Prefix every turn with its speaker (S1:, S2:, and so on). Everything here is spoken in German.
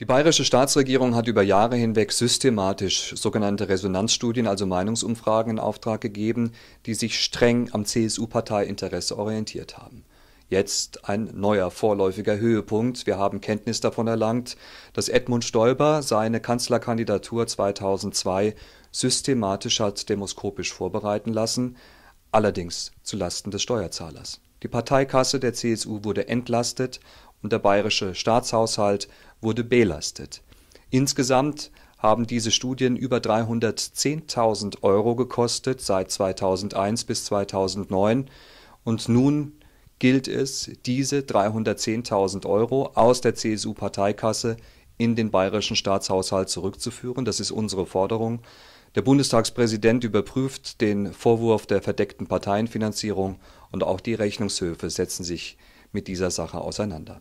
S1: Die bayerische Staatsregierung hat über Jahre hinweg systematisch sogenannte Resonanzstudien, also Meinungsumfragen, in Auftrag gegeben, die sich streng am CSU-Parteiinteresse orientiert haben. Jetzt ein neuer vorläufiger Höhepunkt. Wir haben Kenntnis davon erlangt, dass Edmund Stoiber seine Kanzlerkandidatur 2002 systematisch hat demoskopisch vorbereiten lassen, allerdings zulasten des Steuerzahlers. Die Parteikasse der CSU wurde entlastet und der bayerische Staatshaushalt wurde belastet. Insgesamt haben diese Studien über 310.000 Euro gekostet seit 2001 bis 2009 und nun gilt es, diese 310.000 Euro aus der CSU-Parteikasse in den bayerischen Staatshaushalt zurückzuführen. Das ist unsere Forderung. Der Bundestagspräsident überprüft den Vorwurf der verdeckten Parteienfinanzierung und auch die Rechnungshöfe setzen sich mit dieser Sache auseinander.